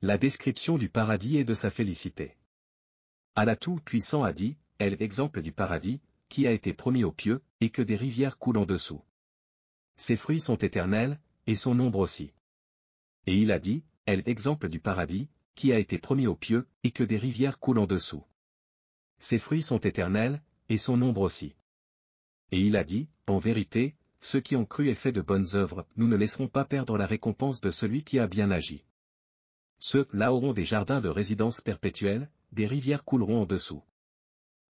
La description du paradis et de sa félicité. Allah Tout-Puissant a dit, elle exemple du paradis, qui a été promis aux pieux, et que des rivières coulent en dessous. Ses fruits sont éternels, et son nombre aussi. Et il a dit, elle exemple du paradis, qui a été promis aux pieux, et que des rivières coulent en dessous. Ses fruits sont éternels, et son nombre aussi. Et il a dit, en vérité, ceux qui ont cru et fait de bonnes œuvres, nous ne laisserons pas perdre la récompense de celui qui a bien agi. Ceux-là auront des jardins de résidence perpétuelle, des rivières couleront en dessous.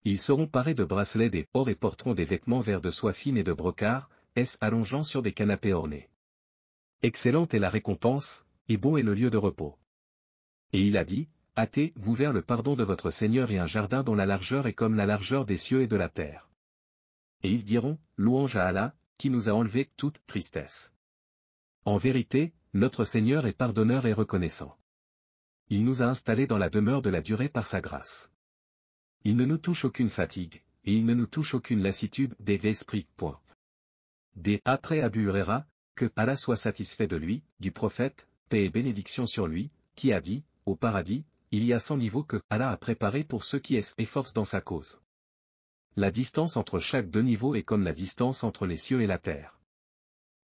Ils seront parés de bracelets des porcs et porteront des vêtements verts de soie fine et de brocart, S allongeant sur des canapés ornés. Excellente est la récompense, et bon est le lieu de repos. Et il a dit, hâtez-vous vers le pardon de votre Seigneur et un jardin dont la largeur est comme la largeur des cieux et de la terre. Et ils diront, louange à Allah, qui nous a enlevé toute tristesse. En vérité, notre Seigneur est pardonneur et reconnaissant. Il nous a installés dans la demeure de la durée par sa grâce. Il ne nous touche aucune fatigue, et il ne nous touche aucune lassitude des esprits. D. Après Abu Huraira, que Allah soit satisfait de lui, du prophète, paix et bénédiction sur lui, qui a dit, au paradis, il y a cent niveaux que Allah a préparés pour ceux qui s'efforcent dans sa cause. La distance entre chaque deux niveaux est comme la distance entre les cieux et la terre.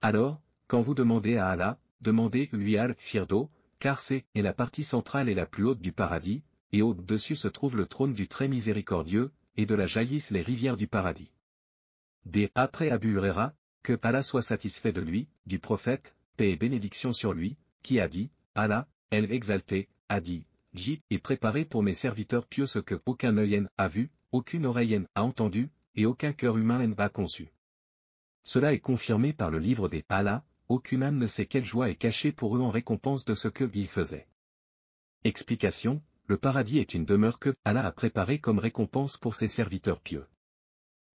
Alors, quand vous demandez à Allah, demandez-lui al-Firdo, car c'est la partie centrale et la plus haute du paradis, et au-dessus se trouve le trône du très miséricordieux, et de la jaillissent les rivières du paradis. Dès après Abu Huraira, que Allah soit satisfait de lui, du prophète, paix et bénédiction sur lui, qui a dit, Allah, elle exaltée, a dit, J'ai et préparé pour mes serviteurs pieux ce que aucun œil n'a vu, aucune oreille n'a entendu, et aucun cœur humain n'a conçu. Cela est confirmé par le livre des Allah, aucune âme ne sait quelle joie est cachée pour eux en récompense de ce que ils faisaient. Explication, le paradis est une demeure que Allah a préparée comme récompense pour ses serviteurs pieux.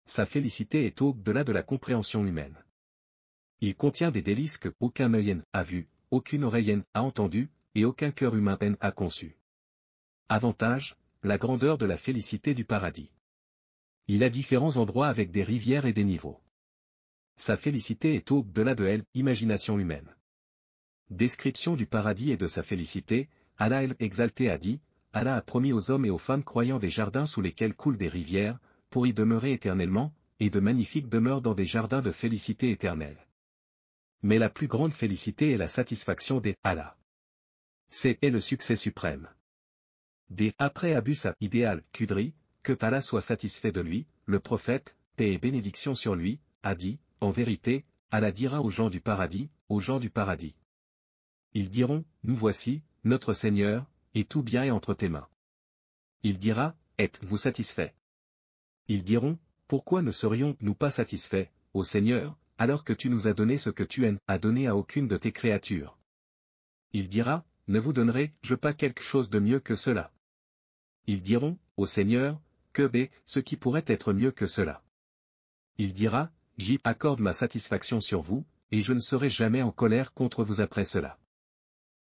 Sa félicité est au-delà de la compréhension humaine. Il contient des délices que aucun œil a vu, aucune oreille a entendu, et aucun cœur humain n'a conçu. Avantage, la grandeur de la félicité du paradis. Il a différents endroits avec des rivières et des niveaux. Sa félicité est au-delà de elle, imagination humaine. Description du paradis et de sa félicité, Allah exalté a dit, Allah a promis aux hommes et aux femmes croyants des jardins sous lesquels coulent des rivières, pour y demeurer éternellement, et de magnifiques demeures dans des jardins de félicité éternelle. Mais la plus grande félicité est la satisfaction des Allah. C'est le succès suprême. Des après Abus à idéal Kudri, que Allah soit satisfait de lui, le prophète, paix et bénédiction sur lui, a dit, en vérité, Allah dira aux gens du paradis, aux gens du paradis. Ils diront, nous voici, notre Seigneur, et tout bien est entre tes mains. Il dira, êtes-vous satisfaits Ils diront, pourquoi ne serions-nous pas satisfaits, ô Seigneur, alors que tu nous as donné ce que tu aimes, à donner à aucune de tes créatures Il dira, ne vous donnerai-je pas quelque chose de mieux que cela Ils diront, ô Seigneur, que b, ce qui pourrait être mieux que cela Il dira, j'y accorde ma satisfaction sur vous, et je ne serai jamais en colère contre vous après cela.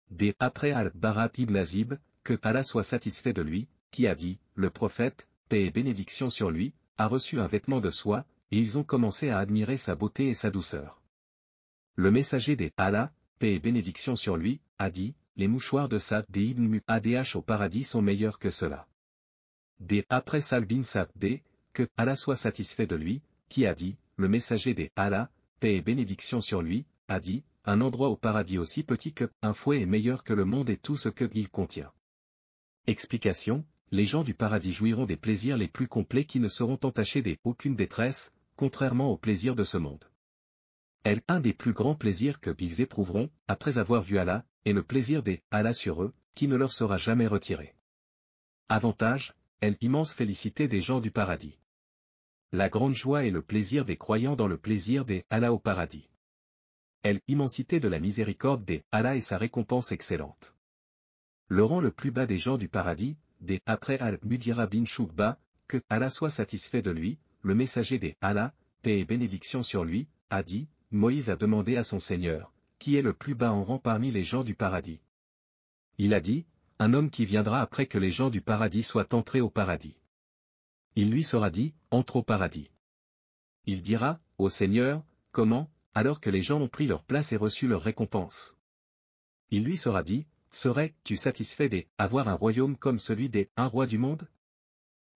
Des Après Al-Barat ibn Azib, que Allah soit satisfait de lui, qui a dit, le prophète, paix et bénédiction sur lui, a reçu un vêtement de soie, et ils ont commencé à admirer sa beauté et sa douceur. Le messager des Allah, paix et bénédiction sur lui, a dit, les mouchoirs de Sa'd Ibn Mu'adh au paradis sont meilleurs que cela. Des Après Salbin Sa'd, que Allah soit satisfait de lui, qui a dit, le messager des Allah, paix et bénédiction sur lui, a dit, un endroit au paradis aussi petit que, un fouet est meilleur que le monde et tout ce qu'il contient. Explication, les gens du paradis jouiront des plaisirs les plus complets qui ne seront entachés aucune détresse, contrairement aux plaisirs de ce monde. Elle, un des plus grands plaisirs que ils éprouveront, après avoir vu Allah, est le plaisir des Allah sur eux, qui ne leur sera jamais retiré. Avantage, elle immense félicité des gens du paradis la grande joie et le plaisir des croyants dans le plaisir des Allah au paradis. Elle, immensité de la miséricorde des Allah et sa récompense excellente. Le rang le plus bas des gens du paradis, des après al-Mudira bin Shukba, que Allah soit satisfait de lui, le messager des Allah, paix et bénédiction sur lui, a dit, Moïse a demandé à son Seigneur, qui est le plus bas en rang parmi les gens du paradis. Il a dit, un homme qui viendra après que les gens du paradis soient entrés au paradis. Il lui sera dit, entre au paradis. Il dira, Ô Seigneur, comment, alors que les gens ont pris leur place et reçu leur récompense Il lui sera dit, Serais-tu satisfait des avoir un royaume comme celui des un roi du monde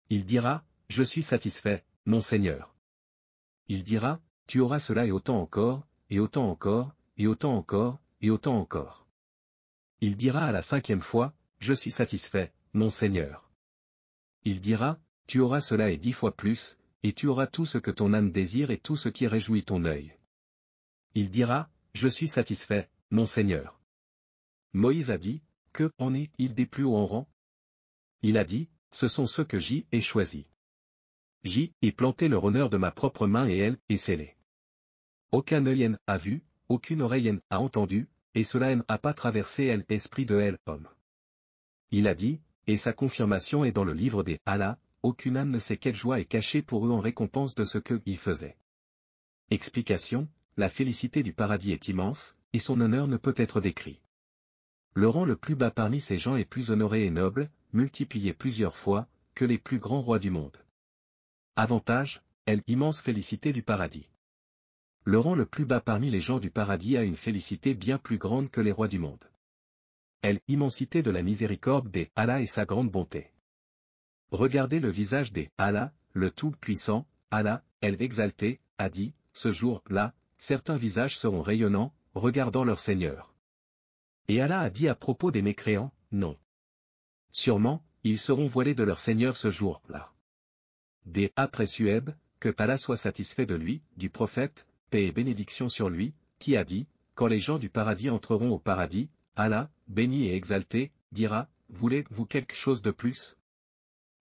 Il dira, Je suis satisfait, mon Seigneur. Il dira, Tu auras cela et autant encore, et autant encore, et autant encore, et autant encore. Il dira à la cinquième fois, Je suis satisfait, mon Seigneur. Il dira, tu auras cela et dix fois plus, et tu auras tout ce que ton âme désire et tout ce qui réjouit ton œil. Il dira, Je suis satisfait, mon Seigneur. Moïse a dit, Que en est-il des plus hauts en rang Il a dit, Ce sont ceux que j'y ai choisis. J'y ai planté leur honneur de ma propre main et elle est scellée. Aucun œil n'a vu, aucune oreille n'a entendu, et cela n'a pas traversé l'esprit de l'homme. Il a dit, et sa confirmation est dans le livre des Allah, aucune âme ne sait quelle joie est cachée pour eux en récompense de ce qu'ils faisaient. Explication, la félicité du paradis est immense, et son honneur ne peut être décrit. Le rang le plus bas parmi ces gens est plus honoré et noble, multiplié plusieurs fois, que les plus grands rois du monde. Avantage, elle, immense félicité du paradis. Le rang le plus bas parmi les gens du paradis a une félicité bien plus grande que les rois du monde. Elle, immensité de la miséricorde des Allah et sa grande bonté. Regardez le visage des Allah, le Tout-Puissant, Allah, elle exaltée, a dit, ce jour-là, certains visages seront rayonnants, regardant leur Seigneur. Et Allah a dit à propos des mécréants, non. Sûrement, ils seront voilés de leur Seigneur ce jour-là. Des après Sueb, que Allah soit satisfait de lui, du prophète, paix et bénédiction sur lui, qui a dit, quand les gens du paradis entreront au paradis, Allah, béni et exalté, dira, voulez-vous quelque chose de plus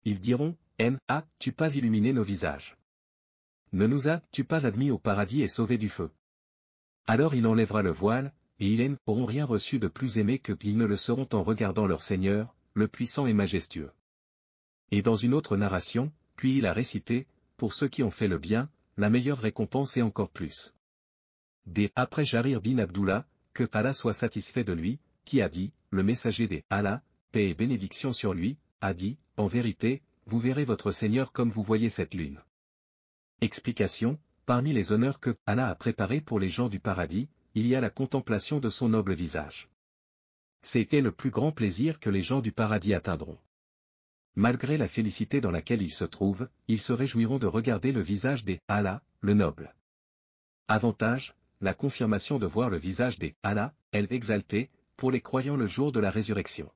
ils diront, M. A, tu pas illuminé nos visages Ne nous as-tu pas admis au paradis et sauvé du feu Alors il enlèvera le voile, et ils n'auront rien reçu de plus aimé que qu'ils ne le seront en regardant leur Seigneur, le puissant et majestueux. Et dans une autre narration, puis il a récité, pour ceux qui ont fait le bien, la meilleure récompense et encore plus. Des après Jarir bin Abdullah, que Allah soit satisfait de lui, qui a dit, le messager des Allah, paix et bénédiction sur lui, a dit, En vérité, vous verrez votre Seigneur comme vous voyez cette lune. Explication, parmi les honneurs que Allah a préparés pour les gens du paradis, il y a la contemplation de son noble visage. C'était le plus grand plaisir que les gens du paradis atteindront. Malgré la félicité dans laquelle ils se trouvent, ils se réjouiront de regarder le visage des Allah, le noble. Avantage, la confirmation de voir le visage des Allah, elle exaltée, pour les croyants le jour de la résurrection.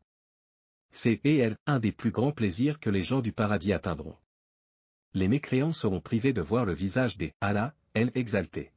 C'est elle, un des plus grands plaisirs que les gens du paradis atteindront. Les mécréants seront privés de voir le visage des Allah, elle exaltée.